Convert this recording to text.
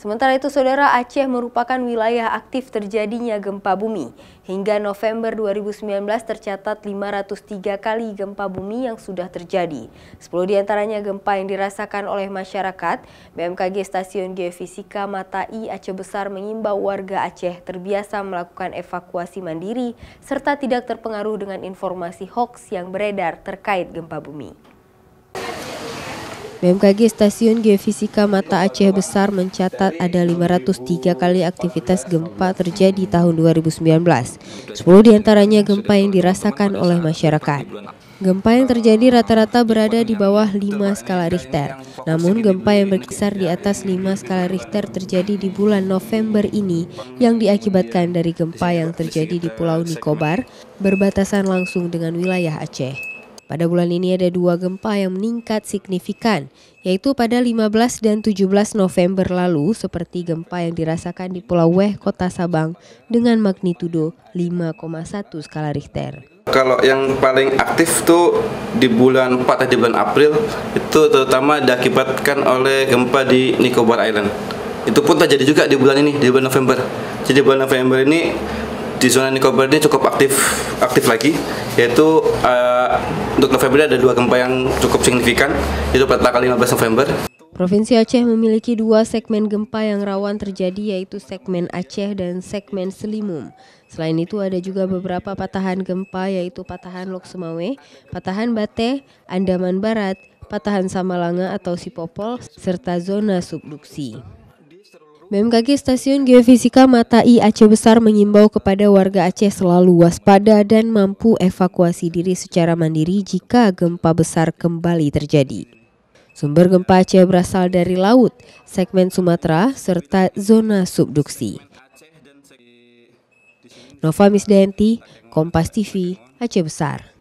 Sementara itu, Saudara Aceh merupakan wilayah aktif terjadinya gempa bumi. Hingga November 2019 tercatat 503 kali gempa bumi yang sudah terjadi. 10 diantaranya gempa yang dirasakan oleh masyarakat. BMKG Stasiun Geofisika Matai Aceh Besar mengimbau warga Aceh terbiasa melakukan evakuasi mandiri serta tidak terpengaruh dengan informasi hoax yang beredar terkait gempa bumi. BMKG Stasiun Geofisika Mata Aceh Besar mencatat ada 503 kali aktivitas gempa terjadi tahun 2019. 10 diantaranya gempa yang dirasakan oleh masyarakat. Gempa yang terjadi rata-rata berada di bawah 5 skala Richter. Namun gempa yang berkisar di atas 5 skala Richter terjadi di bulan November ini yang diakibatkan dari gempa yang terjadi di Pulau Nikobar berbatasan langsung dengan wilayah Aceh. Pada bulan ini ada dua gempa yang meningkat signifikan, yaitu pada 15 dan 17 November lalu seperti gempa yang dirasakan di Pulau Weh, Kota Sabang dengan magnitudo 5,1 skala Richter. Kalau yang paling aktif tuh di bulan 4 atau di bulan April itu terutama diakibatkan oleh gempa di Nicobar Island. Itu pun terjadi juga di bulan ini, di bulan November. Jadi bulan November ini di zona Nicobar ini cukup aktif aktif lagi yaitu uh, untuk November ada dua gempa yang cukup signifikan itu pada tanggal 15 November. Provinsi Aceh memiliki dua segmen gempa yang rawan terjadi yaitu segmen Aceh dan segmen Selimum. Selain itu ada juga beberapa patahan gempa yaitu patahan Lok Sumawe, patahan Bate, Andaman Barat, patahan Samalanga atau Sipopol, serta zona subduksi. BMKG Stasiun Geofisika Matai Aceh Besar mengimbau kepada warga Aceh selalu waspada dan mampu evakuasi diri secara mandiri jika gempa besar kembali terjadi. Sumber gempa Aceh berasal dari laut, segmen Sumatera, serta zona subduksi. Nova Misdenti, Kompas TV, Aceh Besar.